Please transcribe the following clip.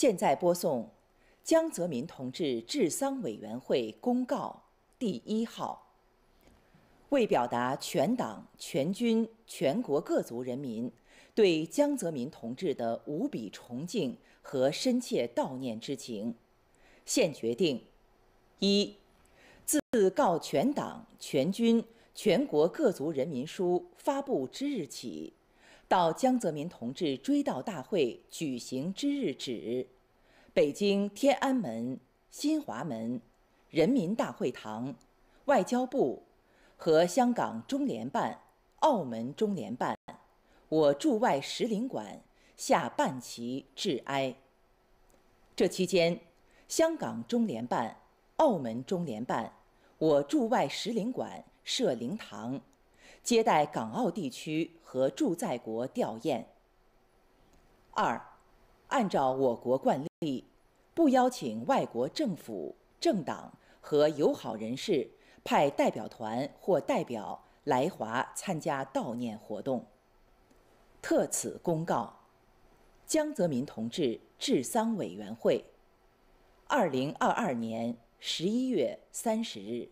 现在播送江泽民同志治丧委员会公告第一号。为表达全党全军全国各族人民对江泽民同志的无比崇敬和深切悼念之情，现决定：一、自告全党全军全国各族人民书发布之日起。到江泽民同志追悼大会举行之日止，北京天安门、新华门、人民大会堂、外交部和香港中联办、澳门中联办，我驻外使领馆下半旗致哀。这期间，香港中联办、澳门中联办、我驻外使领馆设灵堂。接待港澳地区和驻在国吊唁。二，按照我国惯例，不邀请外国政府、政党和友好人士派代表团或代表来华参加悼念活动。特此公告。江泽民同志治丧委员会，二零二二年十一月三十日。